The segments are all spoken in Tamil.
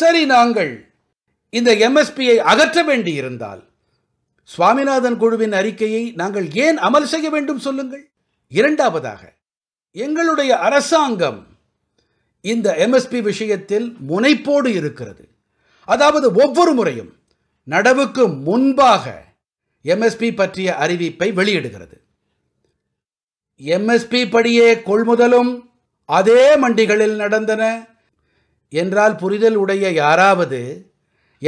சரி நாங்கள் இந்த எம்எஸ்பியை அகற்ற வேண்டியிருந்தால் சுவாமிநாதன் குழுவின் அறிக்கையை நாங்கள் ஏன் அமல் செய்ய வேண்டும் சொல்லுங்கள் இரண்டாவதாக எங்களுடைய அரசாங்கம் இந்த எம்எஸ்பி விஷயத்தில் முனைப்போடு இருக்கிறது அதாவது ஒவ்வொரு முறையும் நடவுக்கு முன்பாக எம்எஸ்பி பற்றிய அறிவிப்பை வெளியிடுகிறது எம்எஸ்பி படியே கொள்முதலும் அதே மண்டிகளில் நடந்தன என்றால் புரிதல் உடைய யாராவது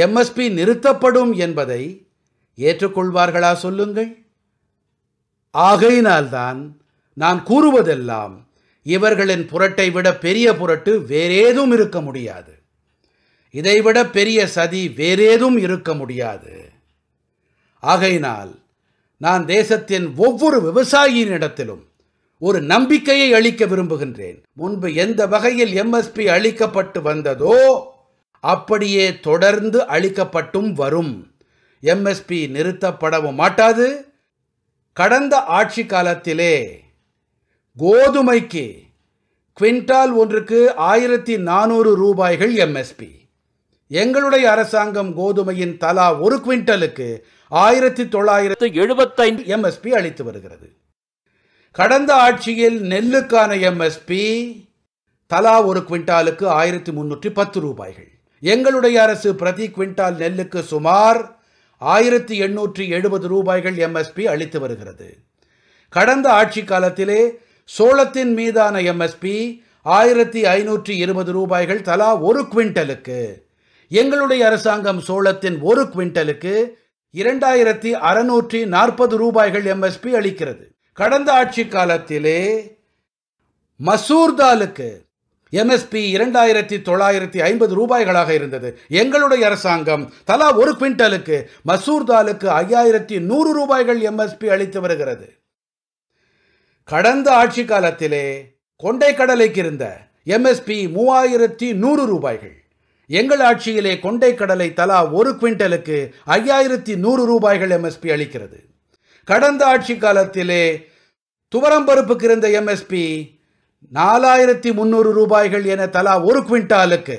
எம்எஸ்பி நிறுத்தப்படும் என்பதை ஏற்றுக்கொள்வார்களா சொல்லுங்கள் ஆகையினால்தான் நான் கூறுவதெல்லாம் இவர்களின் புரட்டை விட பெரிய புரட்டு வேறேதும் இருக்க முடியாது இதைவிட பெரிய சதி வேறேதும் இருக்க முடியாது ஆகையினால் நான் தேசத்தின் ஒவ்வொரு விவசாயியினிடத்திலும் ஒரு நம்பிக்கையை அளிக்க விரும்புகின்றேன் முன்பு எந்த வகையில் எம்எஸ்பி அளிக்கப்பட்டு வந்ததோ அப்படியே தொடர்ந்து அளிக்கப்பட்டும் வரும் எம்எஸ்பி நிறுத்தப்படவும் மாட்டாது கடந்த ஆட்சி காலத்திலே கோதுமைக்கு குவிண்டால் ஒன்றுக்கு ஆயிரத்தி நானூறு ரூபாய்கள் எம்எஸ்பி எங்களுடைய அரசாங்கம் கோதுமையின் தலா ஒரு குவிண்டலுக்கு ஆயிரத்தி தொள்ளாயிரத்து எழுபத்தைந்து எம்எஸ்பி அளித்து வருகிறது கடந்த ஆட்சியில் நெல்லுக்கான எம்எஸ்பி தலா ஒரு குவிண்டாலுக்கு ஆயிரத்தி முன்னூற்றி பத்து ரூபாய்கள் எங்களுடைய அரசு பிரதி குவிண்டால் நெல்லுக்கு சுமார் ஆயிரத்தி எண்ணூற்றி எழுபது ரூபாய்கள் எம்எஸ்பி அளித்து வருகிறது கடந்த ஆட்சி காலத்திலே சோளத்தின் மீதான எம்எஸ்பி ஆயிரத்தி ஐநூற்றி இருபது ரூபாய்கள் தலா ஒரு குவிண்டலுக்கு எங்களுடைய அரசாங்கம் சோளத்தின் ஒரு குவிண்டலுக்கு இரண்டாயிரத்தி அறுநூற்றி நாற்பது ரூபாய்கள் எம்எஸ்பி அளிக்கிறது கடந்த ஆட்சி காலத்திலே மசூர்தாலுக்கு எம்எஸ்பி இரண்டாயிரத்தி தொள்ளாயிரத்தி ஐம்பது ரூபாய்களாக இருந்தது எங்களுடைய அரசாங்கம் தலா ஒரு குவிண்டலுக்கு மசூர்தாலுக்கு ஐயாயிரத்தி நூறு ரூபாய்கள் எம்எஸ்பி அளித்து வருகிறது கடந்த ஆட்சி காலத்திலே கொண்டை கடலைக்கு இருந்த எம்எஸ்பி மூவாயிரத்தி நூறு ரூபாய்கள் எங்கள் ஆட்சியிலே கொண்டை கடலை தலா ஒரு குவிண்டலுக்கு ஐயாயிரத்தி நூறு ரூபாய்கள் எம்எஸ்பி அளிக்கிறது கடந்த ஆட்சி காலத்திலே துவரம்பருப்புக்கு இருந்த எம்எஸ்பி நாலாயிரத்தி முந்நூறு ரூபாய்கள் என தலா ஒரு குவிண்டாலுக்கு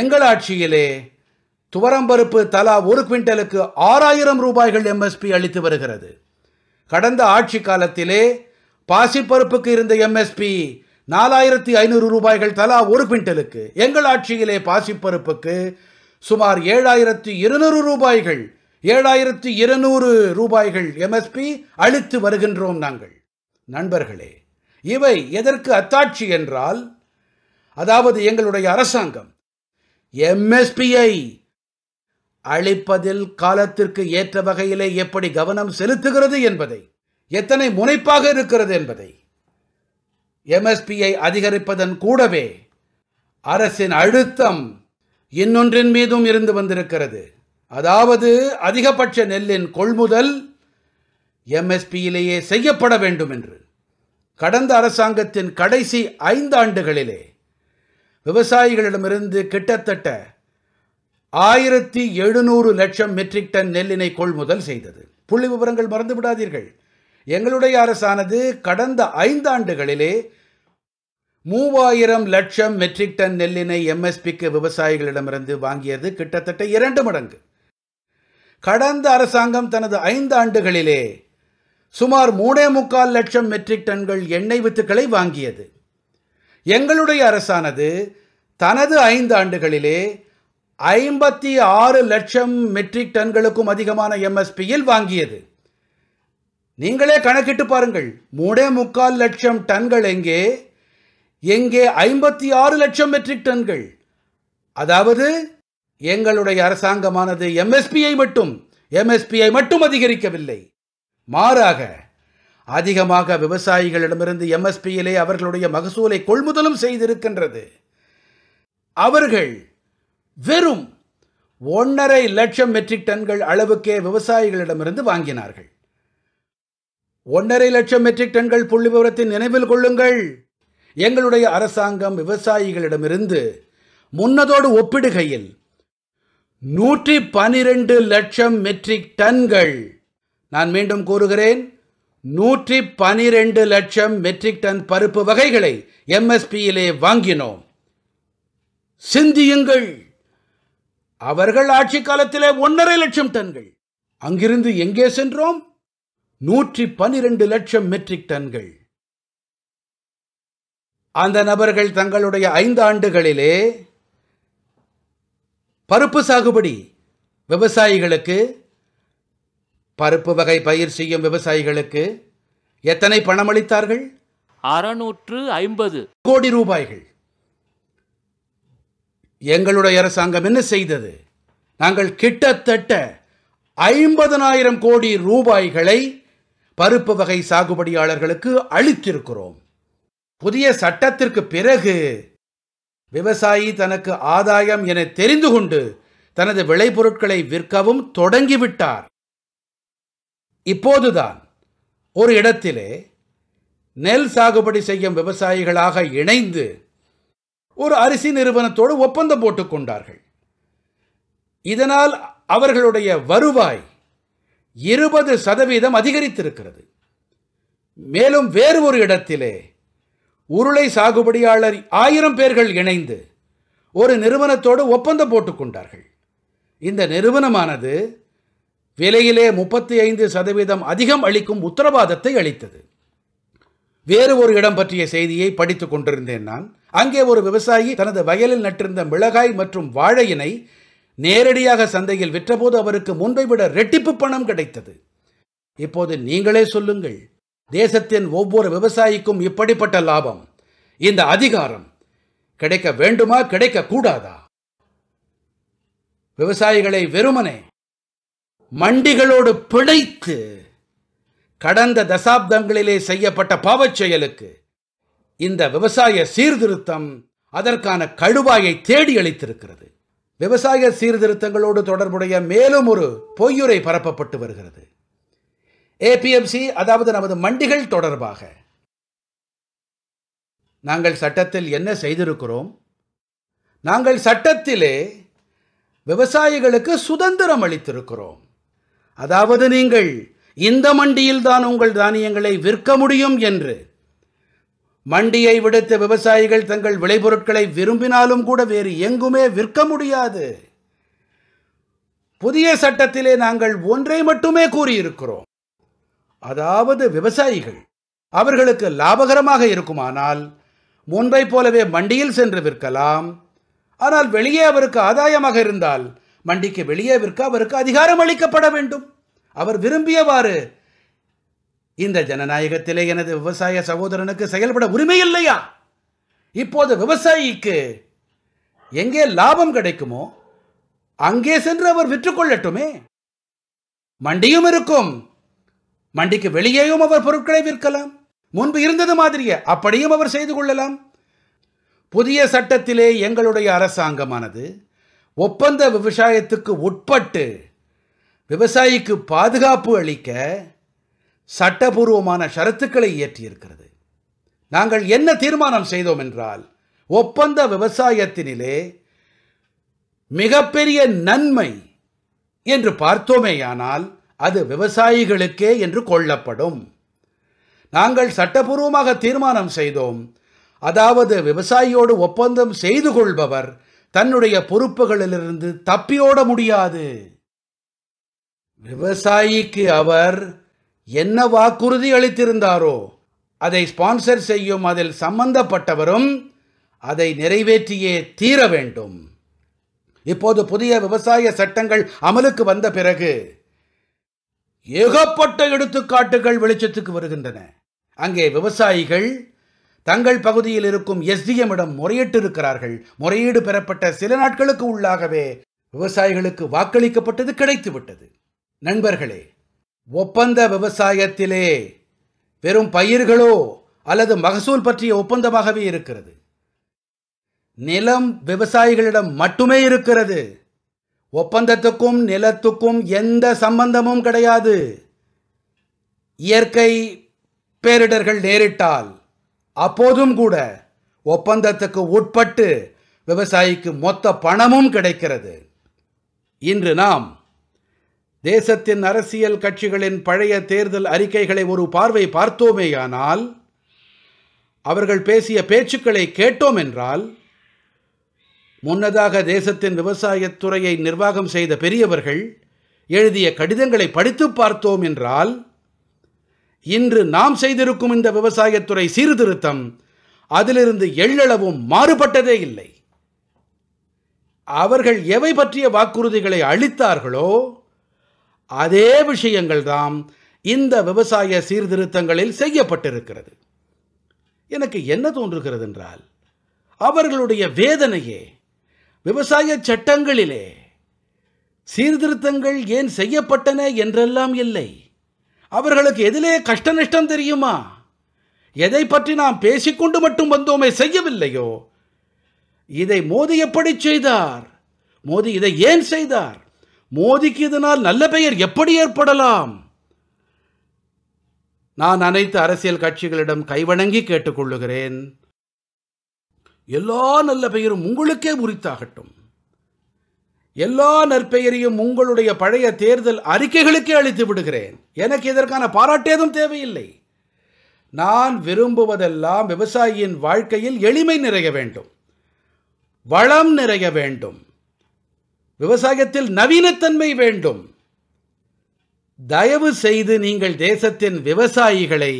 எங்கள் ஆட்சியிலே துவரம்பருப்பு தலா ஒரு குவிண்டலுக்கு ஆறாயிரம் ரூபாய்கள் எம்எஸ்பி அளித்து வருகிறது கடந்த ஆட்சி காலத்திலே பாசிப்பருப்புக்கு இருந்த எம்எஸ்பி நாலாயிரத்தி ஐநூறு ரூபாய்கள் தலா ஒரு குவிண்டலுக்கு எங்கள் ஆட்சியிலே பாசிப்பருப்புக்கு சுமார் ஏழாயிரத்தி இருநூறு ரூபாய்கள் ஏழாயிரத்து இருநூறு ரூபாய்கள் எம்எஸ்பி அழித்து வருகின்றோம் நாங்கள் நண்பர்களே இவை எதற்கு அத்தாட்சி என்றால் அதாவது எங்களுடைய அரசாங்கம் எம்எஸ்பியை அழிப்பதில் காலத்திற்கு ஏற்ற வகையிலே எப்படி கவனம் செலுத்துகிறது என்பதை எத்தனை முனைப்பாக இருக்கிறது என்பதை எம்எஸ்பியை அதிகரிப்பதன் கூடவே அரசின் அழுத்தம் இன்னொன்றின் மீதும் இருந்து வந்திருக்கிறது அதாவது அதிகபட்ச நெல்லின் கொள்முதல் எம்எஸ்பியிலேயே செய்யப்பட வேண்டும் என்று கடந்த அரசாங்கத்தின் கடைசி ஐந்தாண்டுகளிலே விவசாயிகளிடமிருந்து கிட்டத்தட்ட ஆயிரத்தி எழுநூறு லட்சம் மெட்ரிக் டன் நெல்லினை கொள்முதல் செய்தது புள்ளி விவரங்கள் மறந்து விடாதீர்கள் எங்களுடைய அரசானது கடந்த ஐந்தாண்டுகளிலே மூவாயிரம் லட்சம் மெட்ரிக் டன் நெல்லினை எம்எஸ்பிக்கு விவசாயிகளிடமிருந்து வாங்கியது கிட்டத்தட்ட இரண்டு மடங்கு கடந்த அரசாங்கம் தனது ஐந்து ஆண்டுகளிலே சுமார் மூணே முக்கால் லட்சம் மெட்ரிக் டன்கள் எண்ணெய் வித்துக்களை வாங்கியது எங்களுடைய அரசானது தனது ஐந்து ஆண்டுகளிலே ஐம்பத்தி ஆறு லட்சம் மெட்ரிக் டன்களுக்கும் அதிகமான எம்எஸ்பியில் வாங்கியது நீங்களே கணக்கிட்டு பாருங்கள் மூடே முக்கால் லட்சம் டன்கள் எங்கே எங்கே ஐம்பத்தி ஆறு லட்சம் மெட்ரிக் டன்கள் அதாவது எங்களுடைய அரசாங்கமானது எம்எஸ்பியை மட்டும் எம்எஸ்பியை மட்டும் அதிகரிக்கவில்லை மாறாக அதிகமாக விவசாயிகளிடமிருந்து எம்எஸ்பியிலே அவர்களுடைய மகசூலை கொள்முதலும் செய்திருக்கின்றது அவர்கள் வெறும் ஒன்றரை லட்சம் மெட்ரிக் டன்கள் அளவுக்கே விவசாயிகளிடமிருந்து வாங்கினார்கள் ஒன்றரை லட்சம் மெட்ரிக் டன்கள் புள்ளி விவரத்தின் நினைவில் கொள்ளுங்கள் எங்களுடைய அரசாங்கம் விவசாயிகளிடமிருந்து முன்னதோடு ஒப்பிடுகையில் நூற்றி பனிரெண்டு லட்சம் மெட்ரிக் டன்கள் நான் மீண்டும் கூறுகிறேன் நூற்றி பனிரெண்டு லட்சம் மெட்ரிக் டன் பருப்பு வகைகளை எம்எஸ்பியிலே வாங்கினோம் சிந்தியுங்கள் அவர்கள் ஆட்சி காலத்திலே ஒன்றரை லட்சம் டன்கள் அங்கிருந்து எங்கே சென்றோம் நூற்றி பனிரெண்டு லட்சம் மெட்ரிக் டன்கள் அந்த நபர்கள் தங்களுடைய ஐந்து ஆண்டுகளிலே பருப்பு சாகுபடி விவசாயிகளுக்கு பருப்பு வகை பயிர் செய்யும் விவசாயிகளுக்கு எத்தனை பணம் அளித்தார்கள் அறுநூற்று ஐம்பது கோடி ரூபாய்கள் எங்களுடைய அரசாங்கம் என்ன செய்தது நாங்கள் கிட்டத்தட்ட ஐம்பதனாயிரம் கோடி ரூபாய்களை பருப்பு வகை சாகுபடியாளர்களுக்கு அளித்திருக்கிறோம் புதிய சட்டத்திற்கு பிறகு விவசாயி தனக்கு ஆதாயம் என தெரிந்து கொண்டு தனது விளைபொருட்களை விற்கவும் தொடங்கிவிட்டார் இப்போதுதான் ஒரு இடத்திலே நெல் சாகுபடி செய்யும் விவசாயிகளாக இணைந்து ஒரு அரிசி நிறுவனத்தோடு ஒப்பந்தம் போட்டுக்கொண்டார்கள் இதனால் அவர்களுடைய வருவாய் இருபது சதவீதம் அதிகரித்திருக்கிறது மேலும் வேறு ஒரு இடத்திலே உருளை சாகுபடியாளர் ஆயிரம் பேர்கள் இணைந்து ஒரு நிறுவனத்தோடு ஒப்பந்தம் போட்டுக்கொண்டார்கள் இந்த நிறுவனமானது விலையிலே முப்பத்தி ஐந்து சதவீதம் அதிகம் அளிக்கும் உத்தரவாதத்தை அளித்தது வேறு ஒரு இடம் பற்றிய செய்தியை படித்துக் கொண்டிருந்தேன் நான் அங்கே ஒரு விவசாயி தனது வயலில் நட்டிருந்த மிளகாய் மற்றும் வாழையினை நேரடியாக சந்தையில் விற்றபோது அவருக்கு முன்பை விட ரெட்டிப்பு பணம் கிடைத்தது இப்போது நீங்களே சொல்லுங்கள் தேசத்தின் ஒவ்வொரு விவசாயிக்கும் இப்படிப்பட்ட லாபம் இந்த அதிகாரம் கிடைக்க வேண்டுமா கிடைக்க கூடாதா விவசாயிகளை வெறுமனே மண்டிகளோடு பிழைத்து கடந்த தசாப்தங்களிலே செய்யப்பட்ட பாவச் செயலுக்கு இந்த விவசாய சீர்திருத்தம் அதற்கான கழுவாயை தேடி அளித்திருக்கிறது விவசாய சீர்திருத்தங்களோடு தொடர்புடைய மேலும் ஒரு பொய்யுரை பரப்பப்பட்டு வருகிறது ஏபிஎம்சி அதாவது நமது மண்டிகள் தொடர்பாக நாங்கள் சட்டத்தில் என்ன செய்திருக்கிறோம் நாங்கள் சட்டத்திலே விவசாயிகளுக்கு சுதந்திரம் அளித்திருக்கிறோம் அதாவது நீங்கள் இந்த மண்டியில்தான் உங்கள் தானியங்களை விற்க முடியும் என்று மண்டியை விடுத்த விவசாயிகள் தங்கள் விளைபொருட்களை விரும்பினாலும் கூட வேறு எங்குமே விற்க முடியாது புதிய சட்டத்திலே நாங்கள் ஒன்றை மட்டுமே கூறியிருக்கிறோம் அதாவது விவசாயிகள் அவர்களுக்கு லாபகரமாக இருக்குமானால் முன்பை போலவே மண்டியில் சென்று விற்கலாம் ஆனால் வெளியே அவருக்கு ஆதாயமாக இருந்தால் மண்டிக்கு வெளியே விற்க அவருக்கு அதிகாரம் அளிக்கப்பட வேண்டும் அவர் விரும்பியவாறு இந்த ஜனநாயகத்திலே எனது விவசாய சகோதரனுக்கு செயல்பட உரிமை இல்லையா இப்போது விவசாயிக்கு எங்கே லாபம் கிடைக்குமோ அங்கே சென்று அவர் விற்றுக்கொள்ளட்டுமே மண்டியும் இருக்கும் மண்டிக்கு வெளியேயும் அவர் பொருட்களை விற்கலாம் முன்பு இருந்தது மாதிரியே அப்படியும் அவர் செய்து கொள்ளலாம் புதிய சட்டத்திலே எங்களுடைய அரசாங்கமானது ஒப்பந்த விவசாயத்துக்கு உட்பட்டு விவசாயிக்கு பாதுகாப்பு அளிக்க சட்டபூர்வமான ஷரத்துக்களை இயற்றியிருக்கிறது நாங்கள் என்ன தீர்மானம் செய்தோம் என்றால் ஒப்பந்த விவசாயத்தினிலே மிகப்பெரிய நன்மை என்று பார்த்தோமேயானால் அது விவசாயிகளுக்கே என்று கொள்ளப்படும் நாங்கள் சட்டபூர்வமாக தீர்மானம் செய்தோம் அதாவது விவசாயியோடு ஒப்பந்தம் செய்து கொள்பவர் தன்னுடைய பொறுப்புகளிலிருந்து தப்பியோட முடியாது விவசாயிக்கு அவர் என்ன வாக்குறுதி அளித்திருந்தாரோ அதை ஸ்பான்சர் செய்யும் அதில் சம்பந்தப்பட்டவரும் அதை நிறைவேற்றியே தீர வேண்டும் இப்போது புதிய விவசாய சட்டங்கள் அமலுக்கு வந்த பிறகு ஏகப்பட்ட எடுத்துக்காட்டுகள் வெளிச்சத்துக்கு வருகின்றன அங்கே விவசாயிகள் தங்கள் பகுதியில் இருக்கும் இடம் முறையிட்டு இருக்கிறார்கள் முறையீடு பெறப்பட்ட சில நாட்களுக்கு உள்ளாகவே விவசாயிகளுக்கு வாக்களிக்கப்பட்டது கிடைத்துவிட்டது நண்பர்களே ஒப்பந்த விவசாயத்திலே வெறும் பயிர்களோ அல்லது மகசூல் பற்றிய ஒப்பந்தமாகவே இருக்கிறது நிலம் விவசாயிகளிடம் மட்டுமே இருக்கிறது ஒப்பந்தத்துக்கும் நிலத்துக்கும் எந்த சம்பந்தமும் கிடையாது இயற்கை பேரிடர்கள் நேரிட்டால் அப்போதும் கூட ஒப்பந்தத்துக்கு உட்பட்டு விவசாயிக்கு மொத்த பணமும் கிடைக்கிறது இன்று நாம் தேசத்தின் அரசியல் கட்சிகளின் பழைய தேர்தல் அறிக்கைகளை ஒரு பார்வை பார்த்தோமேயானால் அவர்கள் பேசிய பேச்சுக்களை கேட்டோம் என்றால் முன்னதாக தேசத்தின் விவசாயத்துறையை நிர்வாகம் செய்த பெரியவர்கள் எழுதிய கடிதங்களை படித்து பார்த்தோம் என்றால் இன்று நாம் செய்திருக்கும் இந்த விவசாயத்துறை சீர்திருத்தம் அதிலிருந்து எள்ளளவும் மாறுபட்டதே இல்லை அவர்கள் எவை பற்றிய வாக்குறுதிகளை அளித்தார்களோ அதே விஷயங்கள்தான் இந்த விவசாய சீர்திருத்தங்களில் செய்யப்பட்டிருக்கிறது எனக்கு என்ன தோன்றுகிறது என்றால் அவர்களுடைய வேதனையே விவசாய சட்டங்களிலே சீர்திருத்தங்கள் ஏன் செய்யப்பட்டன என்றெல்லாம் இல்லை அவர்களுக்கு எதிலே கஷ்ட நஷ்டம் தெரியுமா எதை பற்றி நாம் பேசிக்கொண்டு மட்டும் வந்தோமே செய்யவில்லையோ இதை மோதி எப்படி செய்தார் மோதி இதை ஏன் செய்தார் மோதிக்கு இதனால் நல்ல பெயர் எப்படி ஏற்படலாம் நான் அனைத்து அரசியல் கட்சிகளிடம் கைவணங்கி கேட்டுக்கொள்ளுகிறேன் எல்லா நல்ல பெயரும் உங்களுக்கே உரித்தாகட்டும் எல்லா நற்பெயரையும் உங்களுடைய பழைய தேர்தல் அறிக்கைகளுக்கே அளித்து விடுகிறேன் எனக்கு இதற்கான பாராட்டேதும் தேவையில்லை நான் விரும்புவதெல்லாம் விவசாயியின் வாழ்க்கையில் எளிமை நிறைய வேண்டும் வளம் நிறைய வேண்டும் விவசாயத்தில் நவீனத்தன்மை வேண்டும் தயவு செய்து நீங்கள் தேசத்தின் விவசாயிகளை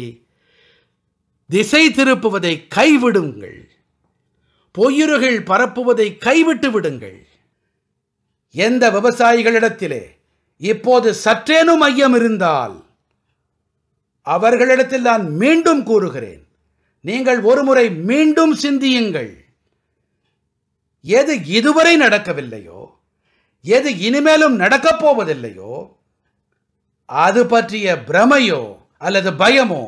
திசை திருப்புவதை கைவிடுங்கள் பொய்யுருகள் பரப்புவதை கைவிட்டு விடுங்கள் எந்த விவசாயிகளிடத்திலே இப்போது சற்றேனும் ஐயம் இருந்தால் அவர்களிடத்தில் நான் மீண்டும் கூறுகிறேன் நீங்கள் ஒருமுறை மீண்டும் சிந்தியுங்கள் எது இதுவரை நடக்கவில்லையோ எது இனிமேலும் நடக்கப் போவதில்லையோ அது பற்றிய பிரமையோ அல்லது பயமோ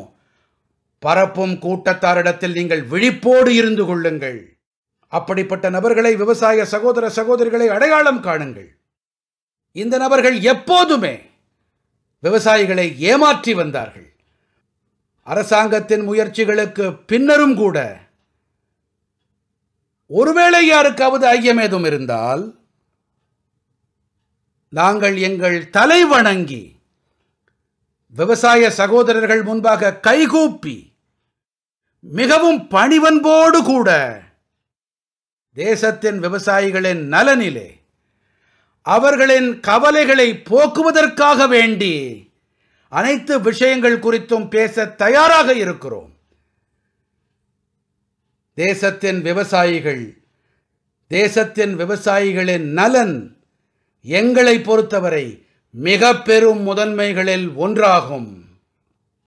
பரப்பும் கூட்டத்தாரிடத்தில் நீங்கள் விழிப்போடு இருந்து கொள்ளுங்கள் அப்படிப்பட்ட நபர்களை விவசாய சகோதர சகோதரிகளை அடையாளம் காணுங்கள் இந்த நபர்கள் எப்போதுமே விவசாயிகளை ஏமாற்றி வந்தார்கள் அரசாங்கத்தின் முயற்சிகளுக்கு பின்னரும் கூட ஒருவேளை யாருக்காவது ஐயம் ஏதும் இருந்தால் நாங்கள் எங்கள் தலை வணங்கி விவசாய சகோதரர்கள் முன்பாக கைகூப்பி மிகவும் பணிவன்போடு கூட தேசத்தின் விவசாயிகளின் நலனிலே அவர்களின் கவலைகளை போக்குவதற்காக வேண்டி அனைத்து விஷயங்கள் குறித்தும் பேச தயாராக இருக்கிறோம் தேசத்தின் விவசாயிகள் தேசத்தின் விவசாயிகளின் நலன் எங்களை பொறுத்தவரை மிக பெரும் முதன்மைகளில் ஒன்றாகும்